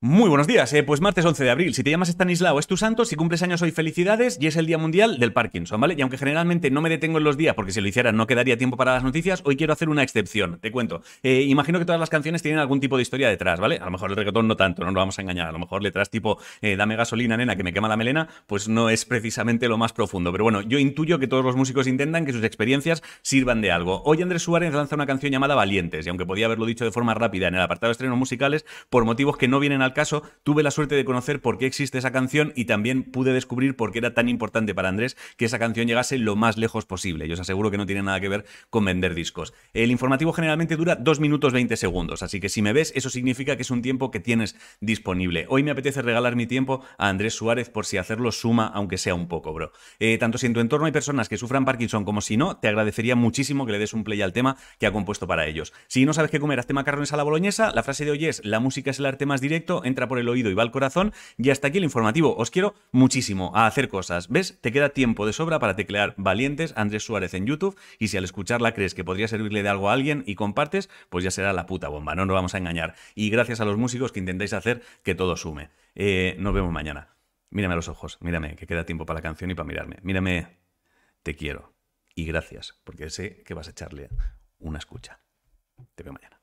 Muy buenos días, eh, pues martes 11 de abril. Si te llamas Stanislao, es tu santo. Si cumples años hoy, felicidades. Y es el Día Mundial del Parkinson, ¿vale? Y aunque generalmente no me detengo en los días, porque si lo hiciera no quedaría tiempo para las noticias, hoy quiero hacer una excepción. Te cuento. Eh, imagino que todas las canciones tienen algún tipo de historia detrás, ¿vale? A lo mejor el reggaetón no tanto, no nos vamos a engañar. A lo mejor letras tipo eh, Dame gasolina, nena, que me quema la melena, pues no es precisamente lo más profundo. Pero bueno, yo intuyo que todos los músicos intentan que sus experiencias sirvan de algo. Hoy Andrés Suárez lanza una canción llamada Valientes, y aunque podía haberlo dicho de forma rápida en el apartado de estrenos musicales, por motivos que no vienen a al caso, tuve la suerte de conocer por qué existe esa canción y también pude descubrir por qué era tan importante para Andrés que esa canción llegase lo más lejos posible. Yo os aseguro que no tiene nada que ver con vender discos. El informativo generalmente dura 2 minutos 20 segundos, así que si me ves, eso significa que es un tiempo que tienes disponible. Hoy me apetece regalar mi tiempo a Andrés Suárez por si hacerlo suma, aunque sea un poco, bro. Eh, tanto si en tu entorno hay personas que sufran Parkinson como si no, te agradecería muchísimo que le des un play al tema que ha compuesto para ellos. Si no sabes qué comer, hazte macarrones a la boloñesa. La frase de hoy es: la música es el arte más directo entra por el oído y va al corazón. Y hasta aquí el informativo. Os quiero muchísimo a hacer cosas. ¿Ves? Te queda tiempo de sobra para teclear Valientes Andrés Suárez en YouTube. Y si al escucharla crees que podría servirle de algo a alguien y compartes, pues ya será la puta bomba. No nos vamos a engañar. Y gracias a los músicos que intentáis hacer que todo sume. Eh, nos vemos mañana. Mírame a los ojos, mírame, que queda tiempo para la canción y para mirarme. Mírame, te quiero. Y gracias, porque sé que vas a echarle una escucha. Te veo mañana.